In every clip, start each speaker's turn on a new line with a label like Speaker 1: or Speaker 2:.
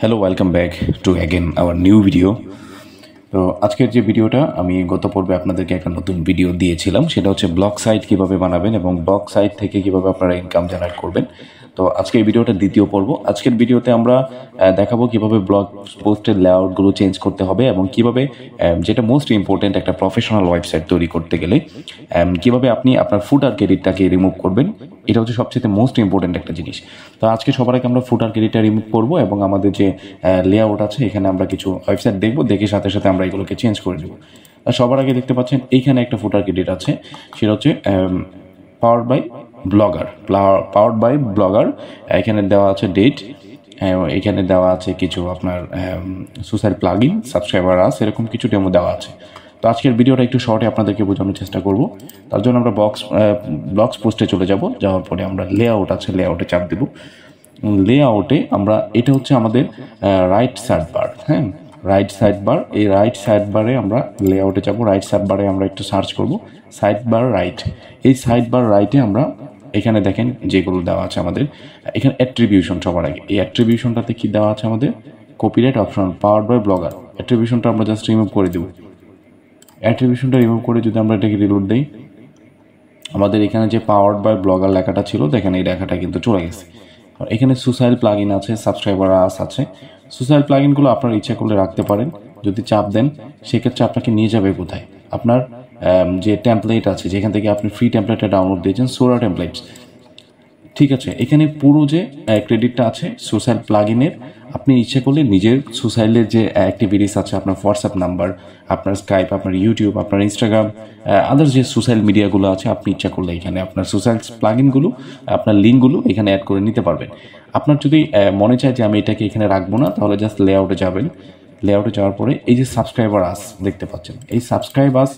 Speaker 1: hello welcome back to again our new video তো আজকের যে ভিডিওটা আমি গত পর্বে আপনাদেরকে একটা নতুন ভিডিও দিয়েছিলাম সেটা হচ্ছে ব্লক সাইট কীভাবে বানাবেন এবং ব্লক সাইট থেকে কীভাবে আপনারা ইনকাম জেনারেট করবেন তো আজকের ভিডিওটা দ্বিতীয় পর্ব আজকের ভিডিওতে আমরা দেখাবো কিভাবে ব্লগ পোস্টের লেআউটগুলো চেঞ্জ করতে হবে এবং কিভাবে um, যেটা মোস্ট ইম্পর্টেন্ট একটা প্রফেশনাল ওয়েবসাইট তৈরি করতে গেলে um, কিভাবে আপনি আপনার ফুটার ক্রেডিটটাকে রিমুভ করবেন এটা হচ্ছে সবচেয়ে মোস্ট ইম্পর্টেন্ট একটা জিনিস তো আজকে সবার আগে আমরা ফুটার ক্রেডিটটা রিমুভ করবো এবং আমাদের যে লেআউট আছে এখানে আমরা কিছু ওয়েবসাইট দেখবো দেখে সাথে সাথে আমরা এগুলোকে চেঞ্জ করে দেবো সবার আগে দেখতে পাচ্ছেন এইখানে একটা ফুটার ক্রেডিট আছে সেটা হচ্ছে power um, by blogger powered by blogger এখানে দেওয়া আছে ডেট এখানে দেওয়া আছে কিছু আপনার সুসাইড প্লাগ ইন সাবস্ক্রাইবার আছে এরকম কিছু ডেমো দেওয়া আছে তো আজকের ভিডিওটা একটু শর্টে আপনাদেরকে বোঝানোর চেষ্টা করব তার জন্য আমরা বক্স ব্লগস পোস্টে চলে যাব যাওয়ার পরে আমরা লেআউট আছে লেআউটে চাপ দেব আউটে আমরা এটা হচ্ছে আমাদের রাইট সাইড বার হ্যাঁ রাইট সাইড বার এই রাইট সাইড বারে আমরা আউটে যাব রাইট সাইড বারে আমরা একটু সার্চ করব সাইড বার রাইট এই সাইড বার রাইটে আমরা এখানে দেখেন যেগুলো দেওয়া আছে আমাদের এখানে অ্যাট্রিবিউশন সবার আগে এই অ্যাট্রিবিউশনটাতে কি দেওয়া আছে আমাদের copyright option power by blogger অ্যাট্রিবিউশনটা আমরা জাস্ট রিমুভ করে দেবো অ্যাট্রিবিউশনটা রিমুভ করে যদি আমরা এটাকে রিলোড দিই আমাদের এখানে যে পাওয়ার বাই ব্লগার লেখাটা ছিল দেখেন এই লেখাটা কিন্তু চলে গেছে এখানে সুসাইল প্লাগ ইন আছে সাবস্ক্রাইবার আস আছে সুসাইল প্লাগ ইনগুলো আপনার ইচ্ছা করলে রাখতে পারেন যদি চাপ দেন সেক্ষেত্রে আপনাকে নিয়ে যাবে কোথায় আপনার Um, যে ট্যাম্পলেট আছে যেখান থেকে আপনি ফ্রি ট্যাম্পলেটটা ডাউনলোড দিয়েছেন সোরা ট্যাম্পলেটস ঠিক আছে এখানে পুরো যে ক্রেডিটটা uh, আছে সোশ্যাল প্লাগ ইনের আপনি ইচ্ছে করলে নিজের সোশ্যালের যে অ্যাক্টিভিটিস uh, আছে আপনার হোয়াটসঅ্যাপ নাম্বার আপনার স্কাইপ আপনার ইউটিউব আপনার ইনস্টাগ্রাম আদার্স uh, যে সোশ্যাল মিডিয়াগুলো আছে আপনি ইচ্ছা করলে এখানে আপনার সোশ্যাল প্লাগ ইনগুলো আপনার লিঙ্কগুলো এখানে অ্যাড করে নিতে পারবেন আপনার যদি মনে চায় যে আমি এটাকে এখানে রাখবো না তাহলে জাস্ট লেআউটে যাবেন লেআউটে যাওয়ার পরে এই যে সাবস্ক্রাইবার আস দেখতে পাচ্ছেন এই সাবস্ক্রাইব আস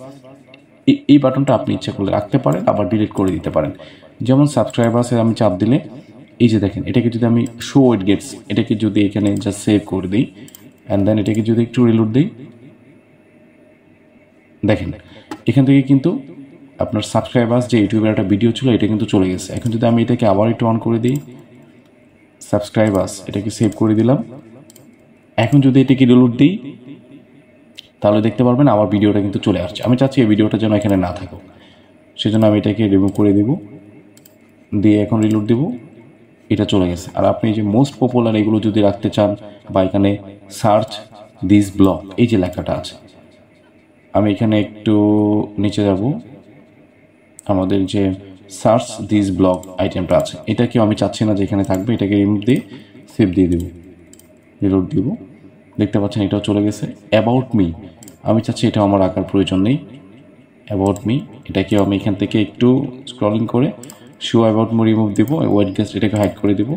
Speaker 1: এই বাটনটা আপনি ইচ্ছা করলে রাখতে পারেন আবার ডিলিট করে দিতে পারেন যেমন সাবস্ক্রাইবার্সে আমি চাপ দিলে এই যে দেখেন এটাকে যদি আমি শো ওয়েট গেটস এটাকে যদি এখানে জাস্ট সেভ করে দিই অ্যান্ড দেন এটাকে যদি একটু রিলুট দিই দেখেন এখান থেকে কিন্তু আপনার সাবস্ক্রাইবার্স যে ইউটিউবের একটা ভিডিও ছিল এটা কিন্তু চলে গেছে এখন যদি আমি এটাকে আবার একটু অন করে দিই সাবস্ক্রাইবার্স এটাকে সেভ করে দিলাম এখন যদি এটাকে রিলুট দিই তাহলে দেখতে পারবেন আমার ভিডিওটা কিন্তু চলে আসছে আমি চাচ্ছি এই ভিডিওটা যেন এখানে না থাকুক সেজন্য আমি এটাকে রিমুভ করে দেব দিয়ে এখন রিলোড দেব এটা চলে গেছে আর আপনি যে মোস্ট পপুলার এগুলো যদি রাখতে চান বা এখানে সার্চ দিস ব্লক এই যে লেখাটা আছে আমি এখানে একটু নিচে যাব আমাদের যে সার্চ দিস ব্লক আইটেমটা আছে এটা কেউ আমি চাচ্ছি না যে এখানে থাকবে এটাকে রিমুভ দিয়ে সেভ দিয়ে দেবো রিলোড দেবো দেখতে পাচ্ছেন এটাও চলে গেছে অ্যাবাউট মি আমি চাচ্ছি এটা আমার আঁকার প্রয়োজন নেই অ্যাবাউট মি এটাকে আমি এখান থেকে একটু স্ক্রলিং করে শু অ্যাবাউট মি রিমুভ দেবো ওয়েট গ্যাস এটাকে হাইড করে দেবো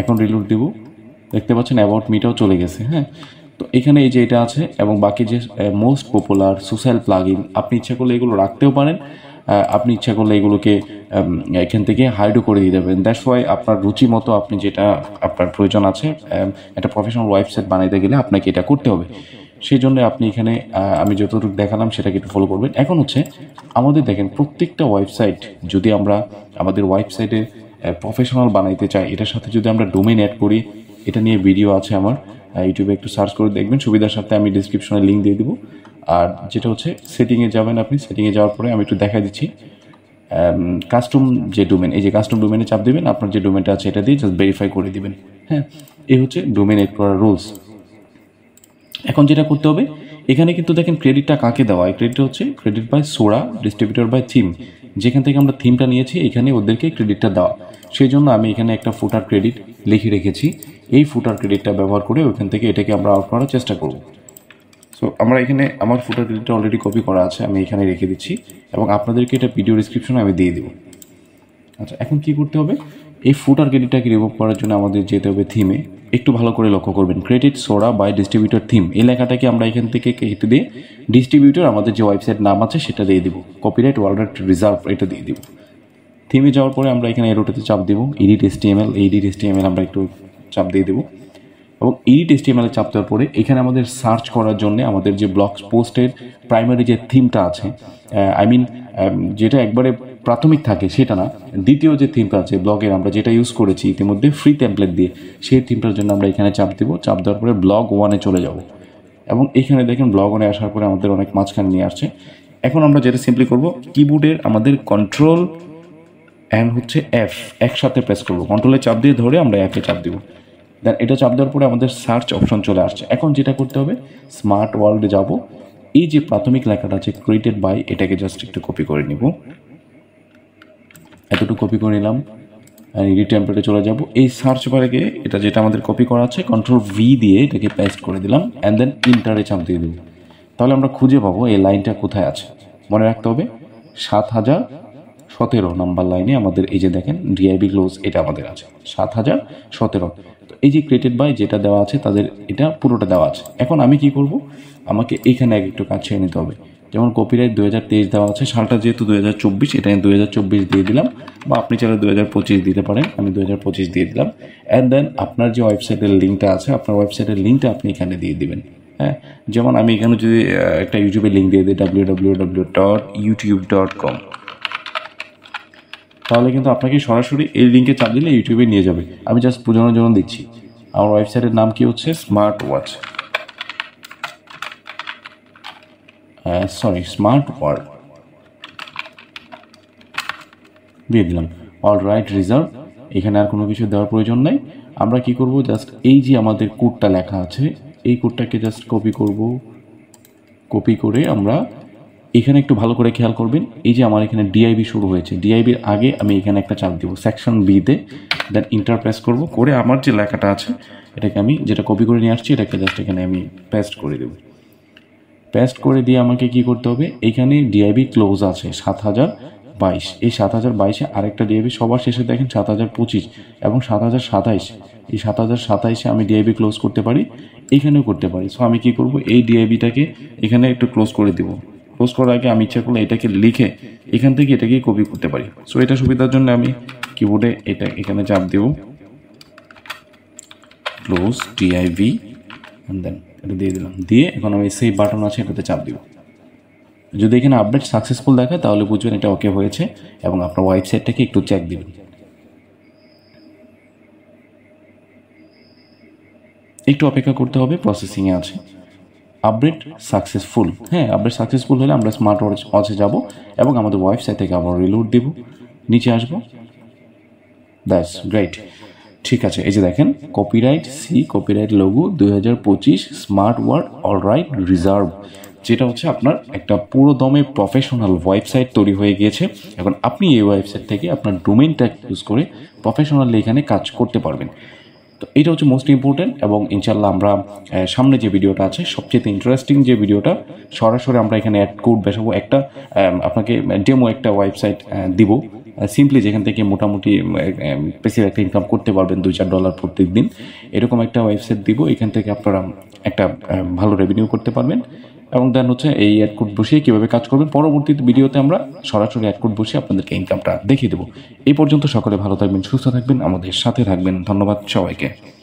Speaker 1: এখন রিলুট দেবো দেখতে পাচ্ছেন অ্যাবাউট মিটাও চলে গেছে হ্যাঁ তো এখানে এই যে এটা আছে এবং বাকি যে মোস্ট পপুলার সোশ্যাল প্লাগিং আপনি ইচ্ছা করলে এগুলো রাখতেও পারেন আপনি ইচ্ছা করলে এগুলোকে এখান থেকে হাইডও করে দিতে পারেন দ্যাটস ওয়াই আপনার রুচি মতো আপনি যেটা আপনার প্রয়োজন আছে একটা প্রফেশনাল ওয়েবসাইট বানাইতে গেলে আপনাকে এটা করতে হবে সেই জন্য আপনি এখানে আমি যতটুকু দেখালাম সেটাকে একটু ফলো করবেন এখন হচ্ছে আমাদের দেখেন প্রত্যেকটা ওয়েবসাইট যদি আমরা আমাদের ওয়েবসাইটে প্রফেশনাল বানাইতে চাই এটার সাথে যদি আমরা ডোমেন অ্যাড করি এটা নিয়ে ভিডিও আছে আমার ইউটিউবে একটু সার্চ করে দেখবেন সুবিধার সাথে আমি ডিসক্রিপশনে লিঙ্ক দিয়ে দেবো আর যেটা হচ্ছে সেটিংয়ে যাবেন আপনি সেটিংয়ে যাওয়ার পরে আমি একটু দেখা দিচ্ছি কাস্টম যে ডোমেন এই যে কাস্টম ডোমেনে চাপ দেবেন আপনার যে ডোমেনটা আছে এটা দিয়ে জাস্ট ভেরিফাই করে দেবেন হ্যাঁ এই হচ্ছে ডোমেন এড করার রুলস এখন যেটা করতে হবে এখানে কিন্তু দেখেন ক্রেডিটটা কাকে দেওয়া হয় ক্রেডিট হচ্ছে credit by Sora distributor by theme যেখান থেকে আমরা থিমটা নিয়েছি এখানে ওদেরকে ক্রেডিটটা দেওয়া সেই জন্য আমি এখানে একটা ফুটার ক্রেডিট লিখে রেখেছি এই ফুটার ক্রেডিটটা ব্যবহার করে ওইখান থেকে এটাকে আমরা আউট করার চেষ্টা করবো সো আমরা এখানে আমার ফুটার ডিটেলটা অলরেডি কপি করা আছে আমি এখানে রেখে দিচ্ছি এবং আপনাদেরকে এটা ভিডিও ডিসক্রিপশনে আমি দিয়ে দেবো আচ্ছা এখন কি করতে হবে এই ফুটার ক্রেডিটটাকে রিমুভ করার জন্য আমাদের যেতে হবে থিমে একটু ভালো করে লক্ষ্য করবেন ক্রেডিট সোরা বাই ডিস্ট্রিবিউটর থিম এই লেখাটাকে আমরা এখান থেকে কেটে দিয়ে ডিস্ট্রিবিউটার আমাদের যে ওয়েবসাইট নাম আছে সেটা দিয়ে দিব কপিরাইট ওয়ার্ল্ড রিজার্ভ এটা দিয়ে দিব থিমে যাওয়ার পরে আমরা এখানে এরোটাতে চাপ দেবো edit S T M L edit S T M L আমরা একটু চাপ দিয়ে দেবো এবং এডিট চাপ দেওয়ার পরে এখানে আমাদের সার্চ করার জন্য আমাদের যে ব্লগ পোস্টের প্রাইমারি যে থিমটা আছে আই মিন যেটা একবারে প্রাথমিক থাকে সেটা না দ্বিতীয় যে থিমটা আছে ব্লগের আমরা যেটা ইউজ করেছি ইতিমধ্যে ফ্রি ট্যাম্পলেট দিয়ে সেই থিমটার জন্য আমরা এখানে চাপ দেবো চাপ দেওয়ার পরে ব্লগ ওয়ানে চলে যাব এবং এখানে দেখেন ব্লগ ওয়ানে আসার পরে আমাদের অনেক মাঝখানে নিয়ে আসছে এখন আমরা যেটা সিম্পলি করব কিবোর্ডের আমাদের কন্ট্রোল অ্যান্ড হচ্ছে এফ একসাথে প্রেস করব কন্ট্রোলে চাপ দিয়ে ধরে আমরা অ্যাপে চাপ দেবো দেন এটা চাপ দেওয়ার পরে আমাদের সার্চ অপশন চলে আসছে এখন যেটা করতে হবে স্মার্ট ওয়ার্ল্ডে যাব এই যে প্রাথমিক লেখাটা আছে ক্রিয়েটেড বাই এটাকে জাস্ট একটু কপি করে নিব এতটুকু কপি করে নিলাম এডিট টেম্পলেটে চলে যাব এই সার্চ বারে গিয়ে এটা যেটা আমাদের কপি করা আছে কন্ট্রোল ভি দিয়ে এটাকে পেস্ট করে দিলাম অ্যান্ড দেন ইন্টারে চাপ দিয়ে দিলাম তাহলে আমরা খুঁজে পাবো এই লাইনটা কোথায় আছে মনে রাখতে হবে সাত হাজার সতেরো নাম্বার লাইনে আমাদের এই যে দেখেন ডিআইবি ক্লোজ এটা আমাদের আছে সাত হাজার সতেরো তো এই যে ক্রেডিট বাই যেটা দেওয়া আছে তাদের এটা পুরোটা দেওয়া আছে এখন আমি কি করব আমাকে এইখানে এক একটু কাজ ছেড়ে নিতে হবে যেমন কপিরাইট দু হাজার তেইশ দেওয়া আছে সালটা যেহেতু দু হাজার চব্বিশ এটা আমি দু হাজার চব্বিশ দিয়ে দিলাম বা আপনি চাইলে দু হাজার পঁচিশ দিতে পারেন আমি দু হাজার পঁচিশ দিয়ে দিলাম অ্যান্ড দেন আপনার যে ওয়েবসাইটের লিঙ্কটা আছে আপনার ওয়েবসাইটের লিঙ্কটা আপনি এখানে দিয়ে দিবেন হ্যাঁ যেমন আমি এখানে যদি একটা ইউটিউবের লিঙ্ক দিয়ে দিই W W W dot YouTube dot com তাহলে কিন্তু আপনাকে সরাসরি এই লিঙ্কে চাপ দিলে ইউটিউবে নিয়ে যাবে আমি জাস্ট বোঝানোর জন্য দিচ্ছি আমার ওয়েবসাইটের নাম কি হচ্ছে smart watch sorry smart world দিয়ে দিলাম অল রাইট রিজার্ভ এখানে আর কোনো কিছু দেওয়ার প্রয়োজন নাই আমরা কি করব জাস্ট এই যে আমাদের কোডটা লেখা আছে এই কোডটাকে জাস্ট কপি করব কপি করে আমরা এখানে একটু ভালো করে খেয়াল করবেন এই যে আমার এখানে ডিআইবি শুরু হয়েছে ডিআইবির আগে আমি এখানে একটা চাপ দেবো সেকশন বিতে দেন ইন্টার প্রেস করবো করে আমার যে লেখাটা আছে এটাকে আমি যেটা কপি করে নিয়ে আসছি এটাকে জাস্ট এখানে আমি পেস্ট করে দেবো পেস্ট করে দিয়ে আমাকে কি করতে হবে এখানে ডিআইবি ক্লোজ আছে সাত হাজার বাইশ এই সাত হাজার বাইশে আরেকটা ডিআইবি সবার শেষে দেখেন সাত হাজার পঁচিশ এবং সাত হাজার সাতাইশ এই সাত হাজার সাতাইশে আমি ডিআইবি ক্লোজ করতে পারি এখানেও করতে পারি সো আমি কি করব এই ডিআইবিটাকে এখানে একটু ক্লোজ করে দেবো পোস্ট করার আগে আমি ইচ্ছা করলে এটাকে লিখে এখান থেকে এটাকে কপি করতে পারি সো এটা সুবিধার জন্য আমি কিবোর্ডে এটা এখানে চাপ দেব ক্লোজ টিআইভি দেন এটা দিয়ে দিলাম দিয়ে এখন আমি সেই বাটন আছে এটাতে চাপ দিব যদি এখানে আপডেট সাকসেসফুল দেখায় তাহলে বুঝবেন এটা ওকে হয়েছে এবং আপনার ওয়েবসাইটটাকে একটু চেক দেবেন একটু অপেক্ষা করতে হবে প্রসেসিংয়ে আছে আপডেট সাকসেসফুল হ্যাঁ আপডেট সাকসেসফুল হলে আমরা স্মার্ট ওয়াচ ওয়াচে যাবো এবং আমাদের ওয়েবসাইট থেকে আবার রিলোড দেবো নিচে আসবো দ্যাটস গ্রেট ঠিক আছে এই যে দেখেন কপিরাইট সি কপিরাইট লঘু দুই smart word all right reserve যেটা হচ্ছে আপনার একটা পুরো দমে প্রফেশনাল ওয়েবসাইট তৈরি হয়ে গিয়েছে এখন আপনি এই ওয়েবসাইট থেকে আপনার ডোমেনটা ইউজ করে প্রফেশনালি এখানে কাজ করতে পারবেন তো এটা হচ্ছে মোস্ট ইম্পর্টেন্ট এবং ইনশাল্লাহ আমরা সামনে যে ভিডিওটা আছে সবচেয়ে ইন্টারেস্টিং যে ভিডিওটা সরাসরি আমরা এখানে অ্যাড কোড বেসাবো একটা আপনাকে ডেমো একটা ওয়েবসাইট দিব সিম্পলি যেখান থেকে মোটামুটি পেসিভ একটা ইনকাম করতে পারবেন দুই চার ডলার প্রত্যেক দিন এরকম একটা ওয়েবসাইট দিব এখান থেকে আপনারা একটা ভালো রেভিনিউ করতে পারবেন এবং দেন হচ্ছে এই অ্যাডকোড বসিয়ে কীভাবে কাজ করবেন পরবর্তী ভিডিওতে আমরা সরাসরি অ্যাড বসিয়ে আপনাদেরকে ইনকামটা দেখিয়ে দেবো এই পর্যন্ত সকলে ভালো থাকবেন সুস্থ থাকবেন আমাদের সাথে থাকবেন ধন্যবাদ সবাইকে